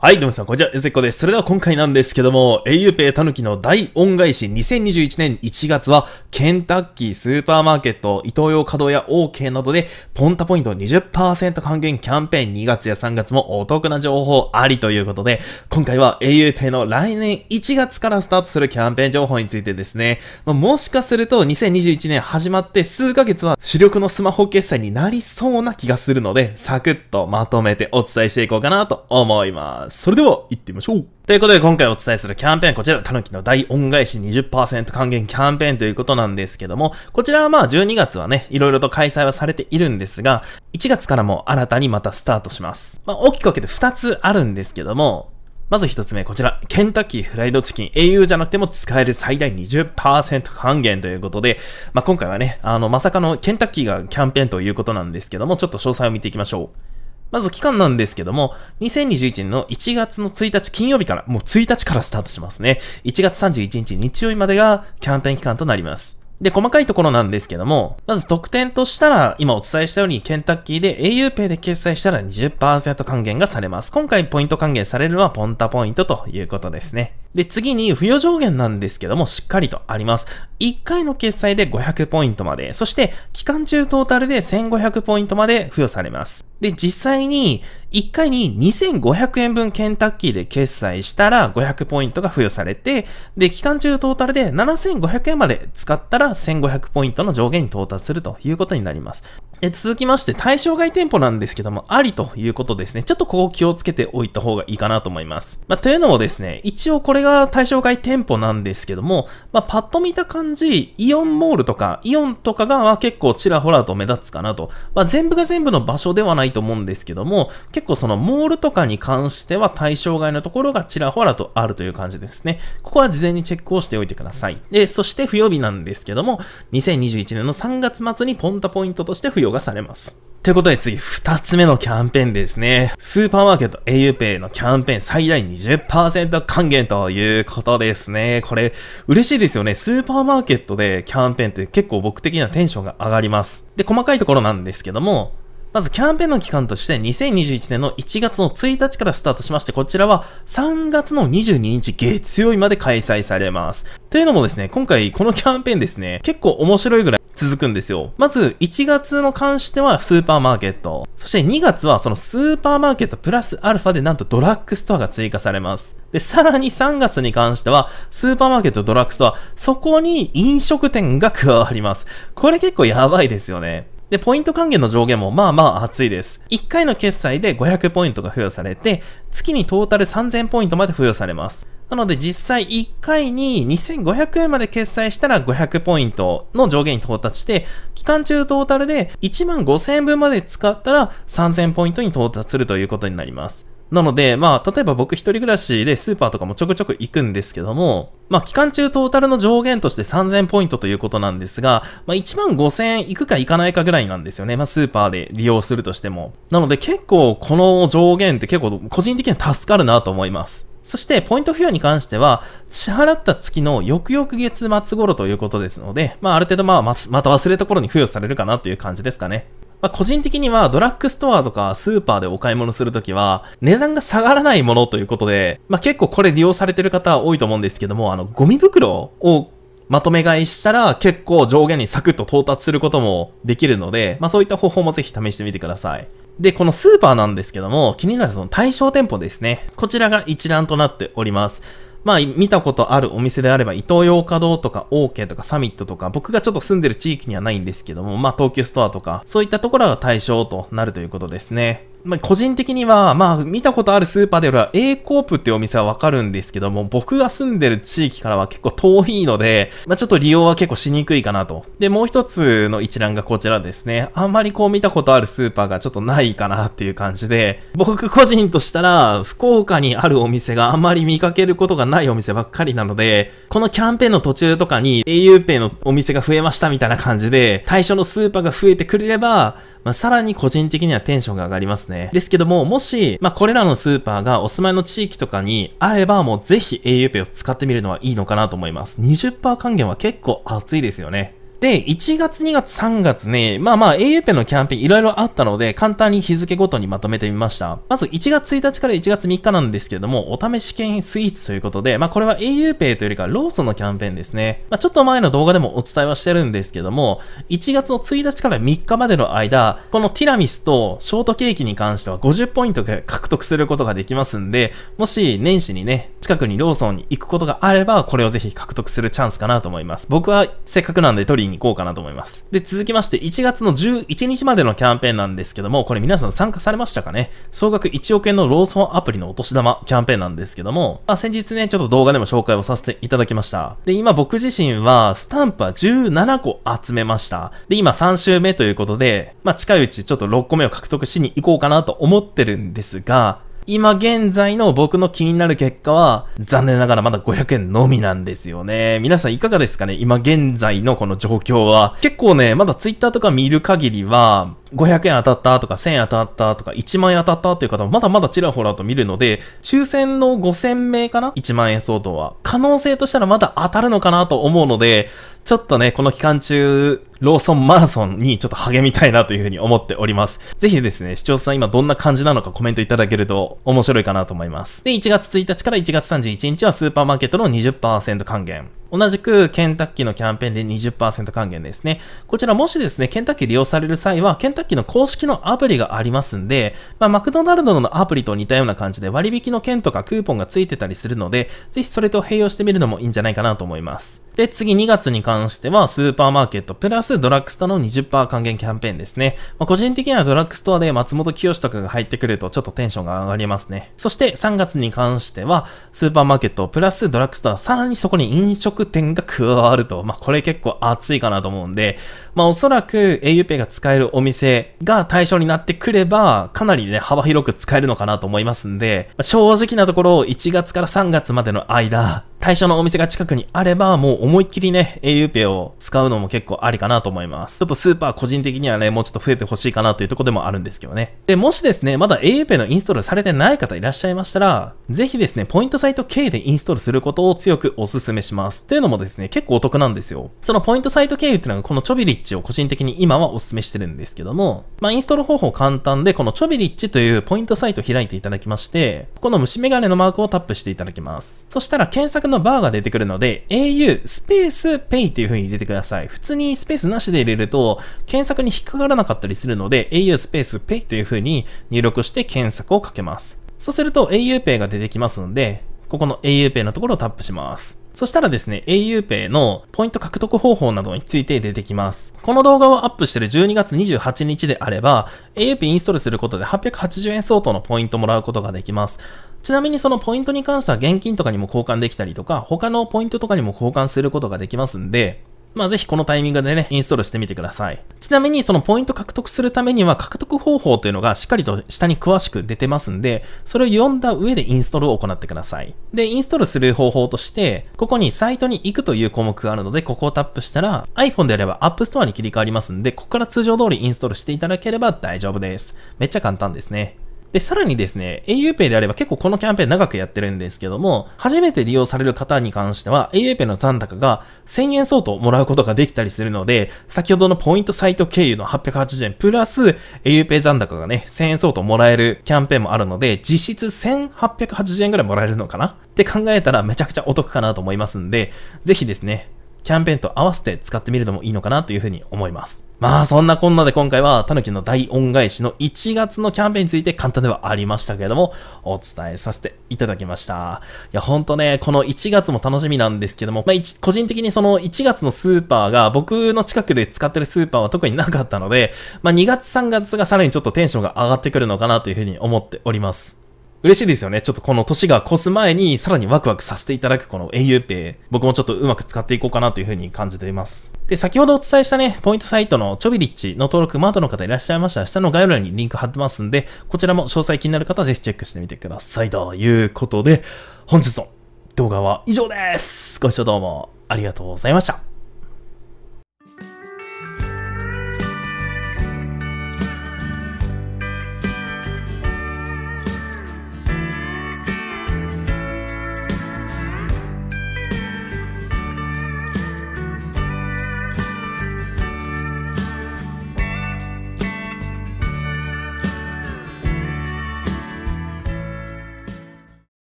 はい、どうもさん、こんにちは、ゆずこです。それでは今回なんですけども、a u p イ y たぬきの大恩返し2021年1月は、ケンタッキースーパーマーケット、イトーヨーカドーや OK などで、ポンタポイント20%還元キャンペーン2月や3月もお得な情報ありということで、今回は a u p イの来年1月からスタートするキャンペーン情報についてですね、まもしかすると2021年始まって数ヶ月は主力のスマホ決済になりそうな気がするので、サクッとまとめてお伝えしていこうかなと思います。。それでは、行ってみましょう。ということで、今回お伝えするキャンペーン、こちら、たぬきの大恩返し20%還元キャンペーンということなんですけども、こちらはまあ12月はね、いろいろと開催はされているんですが、1月からも新たにまたスタートします。まあ、大きく分けて2つあるんですけども、まず1つ目、こちら、ケンタッキーフライドチキン、au じゃなくても使える最大20%還元ということで、まあ、今回はね、あの、まさかのケンタッキーがキャンペーンということなんですけども、ちょっと詳細を見ていきましょう。まず期間なんですけども、2021年の1月の1日金曜日から、もう1日からスタートしますね。1月31日日曜日までがキャンペーン期間となります。で、細かいところなんですけども、まず特典としたら、今お伝えしたようにケンタッキーで auPay で決済したら20%還元がされます。今回ポイント還元されるのはポンタポイントということですね。で、次に付与上限なんですけども、しっかりとあります。1回の決済で500ポイントまで、そして期間中トータルで1500ポイントまで付与されます。で、実際に1回に2500円分ケンタッキーで決済したら500ポイントが付与されて、で、期間中トータルで7500円まで使ったら1500ポイントの上限に到達するということになります。え続きまして、対象外店舗なんですけども、ありということですね。ちょっとここ気をつけておいた方がいいかなと思います。まあ、というのもですね、一応これが対象外店舗なんですけども、まあ、パッと見た感じ、イオンモールとか、イオンとかが結構ちらほらと目立つかなと。まあ、全部が全部の場所ではないと思うんですけども、結構そのモールとかに関しては対象外のところがちらほらとあるという感じですね。ここは事前にチェックをしておいてください。で、そして不与日なんですけども、2021年の3月末にポンタポイントとして付与がされます。ということで次、二つ目のキャンペーンですね。スーパーマーケット auPay のキャンペーン最大20%還元ということですね。これ、嬉しいですよね。スーパーマーケットでキャンペーンって結構僕的にはテンションが上がります。で、細かいところなんですけども、まずキャンペーンの期間として2021年の1月の1日からスタートしまして、こちらは3月の22日月曜日まで開催されます。というのもですね、今回このキャンペーンですね、結構面白いぐらい続くんですよ。まず、1月の関してはスーパーマーケット。そして2月はそのスーパーマーケットプラスアルファでなんとドラッグストアが追加されます。で、さらに3月に関しては、スーパーマーケットドラッグストア、そこに飲食店が加わります。これ結構やばいですよね。で、ポイント還元の上限もまあまあ厚いです。1回の決済で500ポイントが付与されて、月にトータル3000ポイントまで付与されます。なので実際1回に2500円まで決済したら500ポイントの上限に到達して、期間中トータルで1万5000円分まで使ったら3000ポイントに到達するということになります。なので、まあ、例えば僕一人暮らしでスーパーとかもちょくちょく行くんですけども、まあ、期間中トータルの上限として3000ポイントということなんですが、まあ、1万5000円行くか行かないかぐらいなんですよね。まあ、スーパーで利用するとしても。なので、結構この上限って結構個人的には助かるなと思います。そして、ポイント付与に関しては、支払った月の翌々月末頃ということですので、まあ、ある程度、まあ、また忘れた頃に付与されるかなという感じですかね。まあ、個人的にはドラッグストアとかスーパーでお買い物するときは、値段が下がらないものということで、まあ、結構これ利用されてる方多いと思うんですけども、あの、ゴミ袋をまとめ買いしたら結構上限にサクッと到達することもできるので、まあそういった方法もぜひ試してみてください。で、このスーパーなんですけども、気になるその対象店舗ですね。こちらが一覧となっております。まあ、見たことあるお店であれば、イトーヨーカドーとか、オーケーとか、サミットとか、僕がちょっと住んでる地域にはないんですけども、まあ、東急ストアとか、そういったところが対象となるということですね。まあ、個人的には、まあ、見たことあるスーパーでは A コープっていうお店はわかるんですけども、僕が住んでる地域からは結構遠いので、まあ、ちょっと利用は結構しにくいかなと。で、もう一つの一覧がこちらですね。あんまりこう見たことあるスーパーがちょっとないかなっていう感じで、僕個人としたら、福岡にあるお店があんまり見かけることがないお店ばっかりなので、このキャンペーンの途中とかに auPay のお店が増えましたみたいな感じで、対象のスーパーが増えてくれれば、まあ、さらに個人的にはテンションが上がりますね。ね。ですけども、もし、まあ、これらのスーパーがお住まいの地域とかにあれば、もうぜひ auPay を使ってみるのはいいのかなと思います。20%還元は結構熱いですよね。で、1月、2月、3月ね、まあまあ au ペのキャンペーンいろいろあったので、簡単に日付ごとにまとめてみました。まず1月1日から1月3日なんですけれども、お試し券スイーツということで、まあこれは au ペイというよりかローソンのキャンペーンですね。まあちょっと前の動画でもお伝えはしてるんですけども、1月の1日から3日までの間、このティラミスとショートケーキに関しては50ポイント獲得することができますんで、もし年始にね、近くにローソンに行くことがあれば、これをぜひ獲得するチャンスかなと思います。僕はせっかくなんで取りにに行こうかなと思います。で、続きまして、1月の11日までのキャンペーンなんですけども、これ皆さん参加されましたかね総額1億円のローソンアプリのお年玉キャンペーンなんですけども、まあ、先日ね、ちょっと動画でも紹介をさせていただきました。で、今僕自身は、スタンプは17個集めました。で、今3週目ということで、まあ、近いうちちょっと6個目を獲得しに行こうかなと思ってるんですが、今現在の僕の気になる結果は、残念ながらまだ500円のみなんですよね。皆さんいかがですかね今現在のこの状況は。結構ね、まだ Twitter とか見る限りは、500円当たったとか1000円当たったとか1万円当たったっていう方もまだまだちらほらと見るので、抽選の5000名かな ?1 万円相当は。可能性としたらまだ当たるのかなと思うので、ちょっとね、この期間中、ローソンマラソンにちょっと励みたいなというふうに思っております。ぜひですね、視聴者さん今どんな感じなのかコメントいただけると面白いかなと思います。で、1月1日から1月31日はスーパーマーケットの20%還元。同じくケンタッキーのキャンペーンで20%還元ですね。こちらもしですね、ケンタッキー利用される際は、ケンタッキーの公式のアプリがありますんで、まあ、マクドナルドのアプリと似たような感じで割引の券とかクーポンがついてたりするので、ぜひそれと併用してみるのもいいんじゃないかなと思います。で、次2月に関しては、スーパーマーケットプラスドラッグストアの20%還元キャンペーンですね。まあ、個人的にはドラッグストアで松本清とかが入ってくるとちょっとテンションが上がりますね。そして3月に関しては、スーパーマーケットプラスドラッグストア、さらにそこに飲食点が加わると。まあ、これ結構熱いかなと思うんで、まあ、おそらく auPay が使えるお店が対象になってくれば、かなりね、幅広く使えるのかなと思いますんで、まあ、正直なところ、1月から3月までの間、対象のお店が近くにあれば、もう思いっきりね、auPay を使うのも結構ありかなと思います。ちょっとスーパー個人的にはね、もうちょっと増えてほしいかなというとこでもあるんですけどね。で、もしですね、まだ auPay のインストールされてない方いらっしゃいましたら、ぜひですね、ポイントサイト経由でインストールすることを強くお勧めします。というのもですね、結構お得なんですよ。そのポイントサイト経由っていうのがこのチョビリッチを個人的に今はお勧めしてるんですけども、まあインストール方法簡単で、このチョビリッチというポイントサイトを開いていただきまして、この虫眼鏡のマークをタップしていただきます。そしたら検索のバーが出てくるので、au スペースペイっていう風に入れてください。普通にスペースなしで入れると、検索に引っかからなかったりするので、au スペース pay という風に入力して検索をかけます。そうすると aupay が出てきますので、ここの aupay のところをタップします。そしたらですね、auPay のポイント獲得方法などについて出てきます。この動画をアップしてる12月28日であれば、auPay インストールすることで880円相当のポイントもらうことができます。ちなみにそのポイントに関しては現金とかにも交換できたりとか、他のポイントとかにも交換することができますんで、まあぜひこのタイミングでね、インストールしてみてください。ちなみにそのポイント獲得するためには獲得方法というのがしっかりと下に詳しく出てますんで、それを読んだ上でインストールを行ってください。で、インストールする方法として、ここにサイトに行くという項目があるので、ここをタップしたら iPhone であれば App Store に切り替わりますんで、ここから通常通りインストールしていただければ大丈夫です。めっちゃ簡単ですね。で、さらにですね、auPay であれば結構このキャンペーン長くやってるんですけども、初めて利用される方に関しては auPay の残高が1000円相当もらうことができたりするので、先ほどのポイントサイト経由の880円プラス auPay 残高がね、1000円相当もらえるキャンペーンもあるので、実質1880円ぐらいもらえるのかなって考えたらめちゃくちゃお得かなと思いますんで、ぜひですね、キャンペーンと合わせて使ってみるのもいいのかなというふうに思います。まあそんなこんなで今回はタヌキの大恩返しの1月のキャンペーンについて簡単ではありましたけれどもお伝えさせていただきました。いやほんとね、この1月も楽しみなんですけども、まあ個人的にその1月のスーパーが僕の近くで使ってるスーパーは特になかったので、まあ2月3月がさらにちょっとテンションが上がってくるのかなというふうに思っております。嬉しいですよね。ちょっとこの年が越す前にさらにワクワクさせていただくこの auPay。僕もちょっとうまく使っていこうかなというふうに感じています。で、先ほどお伝えしたね、ポイントサイトのチョビリッチの登録窓の方いらっしゃいましたら下の概要欄にリンク貼ってますんで、こちらも詳細気になる方はぜひチェックしてみてください。ということで、本日の動画は以上です。ご視聴どうもありがとうございました。